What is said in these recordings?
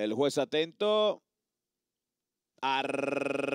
El juez atento. Arr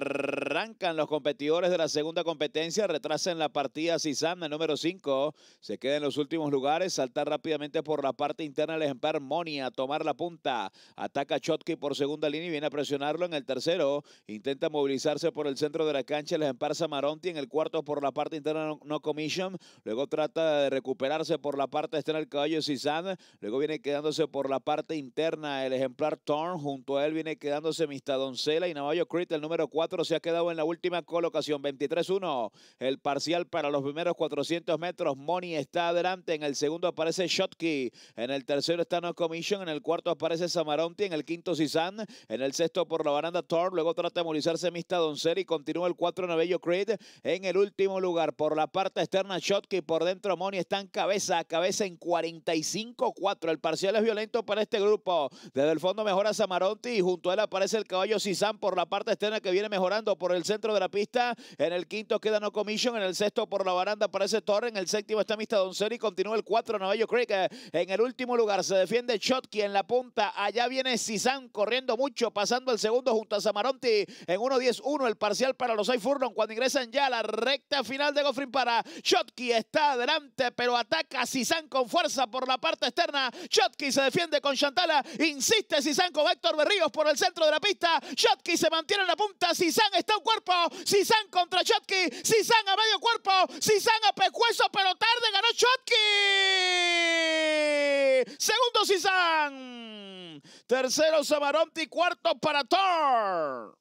los competidores de la segunda competencia, retrasen la partida Sizana el número 5, se queda en los últimos lugares, salta rápidamente por la parte interna el ejemplar Monia. a tomar la punta, ataca Chotky por segunda línea y viene a presionarlo en el tercero, intenta movilizarse por el centro de la cancha el ejemplar Samaronti, en el cuarto por la parte interna no, commission, luego trata de recuperarse por la parte externa el caballo Sisam, luego viene quedándose por la parte interna el ejemplar Torn, junto a él viene quedándose Mistadoncela y Navajo Crit, el número 4 se ha quedado en en la última colocación. 23-1 el parcial para los primeros 400 metros. Money está adelante. En el segundo aparece Shotkey En el tercero está No Commission. En el cuarto aparece Samaronti. En el quinto Sizan En el sexto por la baranda Thor. Luego trata de movilizarse Mista Doncer y continúa el 4 Novello Creed. En el último lugar por la parte externa Shotkey Por dentro Moni está en cabeza a cabeza en 45-4. El parcial es violento para este grupo. Desde el fondo mejora Samaronti y junto a él aparece el caballo Cizan por la parte externa que viene mejorando por el centro de la pista. En el quinto queda No Commission. En el sexto por la baranda aparece Torre. En el séptimo está Mista Donceri. continúa el 4 Novello Creek. Eh, en el último lugar se defiende shotky en la punta. Allá viene Cizán corriendo mucho, pasando el segundo junto a Samaronti en 1-10-1 el parcial para los Furlong cuando ingresan ya a la recta final de Goffrin para shotky está adelante pero ataca a con fuerza por la parte externa. shotky se defiende con Chantala, insiste Cizán con Héctor Berríos por el centro de la pista. shotky se mantiene en la punta, Cizán está un cuerpo, si san contra chotky si san a medio cuerpo, si san a pecueso, pero tarde ganó Chotky. Segundo Sisan. Tercero Samaronti, cuarto para Thor.